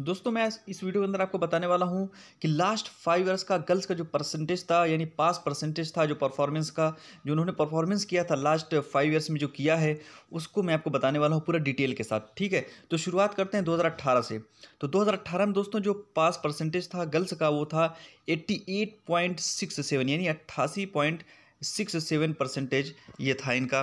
दोस्तों मैं इस वीडियो के अंदर आपको बताने वाला हूं कि लास्ट फाइव ईयर्स का गर्ल्स का जो परसेंटेज था यानी पास परसेंटेज था जो परफॉर्मेंस का जो उन्होंने परफॉर्मेंस किया था लास्ट फाइव ईयर्स में जो किया है उसको मैं आपको बताने वाला हूं पूरा डिटेल के साथ ठीक है तो शुरुआत करते हैं दो से तो दो में दोस्तों जो पास परसेंटेज था गर्ल्स का वो था एट्टी यानी अट्ठासी पॉइंट सिक्स सेवन परसेंटेज ये था इनका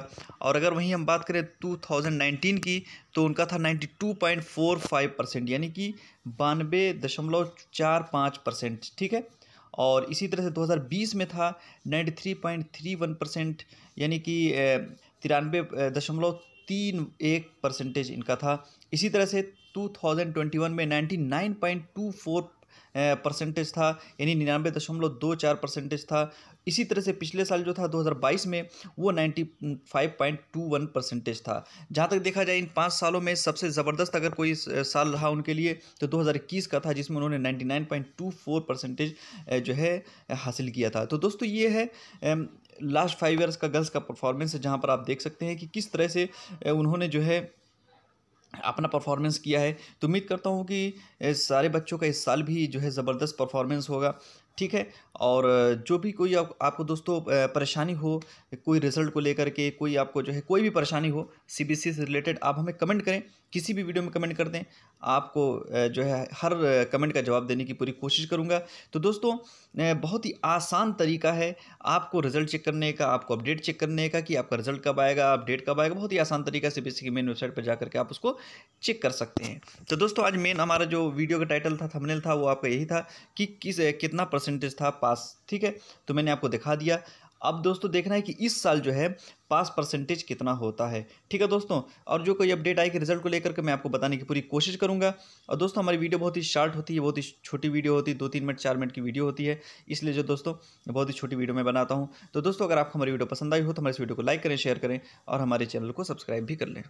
और अगर वहीं हम बात करें टू थाउजेंड नाइनटीन की तो उनका था ninety two point four five percent यानी कि बानवे दशमलव चार पाँच परसेंट ठीक है और इसी तरह से 2020 में था 93.31 परसेंट यानी कि तिरानवे दशमलव तीन एक परसेंटेज इनका था इसी तरह से 2021 में 99.24 परसेंटेज था यानी निन्यानवे दशमलव दो चार परसेंटेज था इसी तरह से पिछले साल जो था 2022 में वो 95.21 परसेंटेज था जहाँ तक देखा जाए इन पाँच सालों में सबसे ज़बरदस्त अगर कोई साल रहा उनके लिए तो 2021 का था जिसमें उन्होंने 99.24 परसेंटेज जो है हासिल किया था तो दोस्तों ये है लास्ट फाइव ईयर्स का गर्ल्स का परफॉर्मेंस है जहाँ पर आप देख सकते हैं कि किस तरह से उन्होंने जो है अपना परफॉर्मेंस किया है तो उम्मीद करता हूँ कि सारे बच्चों का इस साल भी जो है ज़बरदस्त परफॉर्मेंस होगा ठीक है और जो भी कोई आप, आपको दोस्तों परेशानी हो कोई रिजल्ट को लेकर के कोई आपको जो है कोई भी परेशानी हो सी से रिलेटेड आप हमें कमेंट करें किसी भी वीडियो में कमेंट कर दें आपको जो है हर कमेंट का जवाब देने की पूरी कोशिश करूँगा तो दोस्तों बहुत ही आसान तरीका है आपको रिजल्ट चेक करने का आपको अपडेट चेक करने का कि आपका रिजल्ट कब आएगा अपडेट कब आएगा बहुत ही आसान तरीका सी की मेन वेबसाइट पर जा करके आप उसको चेक कर सकते हैं तो दोस्तों आज मेन हमारा जो वीडियो का टाइटल था थंबनेल था वो आपका यही था कि किस कितना परसेंटेज था पास ठीक है तो मैंने आपको दिखा दिया अब दोस्तों देखना है कि इस साल जो है पास परसेंटेज कितना होता है ठीक है दोस्तों और जो कोई अपडेट आएगी रिजल्ट को लेकर के मैं आपको बताने की पूरी कोशिश करूंगा और दोस्तों हमारी वीडियो बहुत ही शार्ट होती है बहुत ही छोटी वीडियो होती है दो तीन मिनट चार मिनट की वीडियो होती है इसलिए जो दोस्तों बहुत ही छोटी वीडियो मैं बनाता हूँ तो दोस्तों अगर आपको हमारी वीडियो पसंद आई हो तो हमारे इस वीडियो को लाइक करें शेयर करें और हमारे चैनल को सब्सक्राइब भी कर लें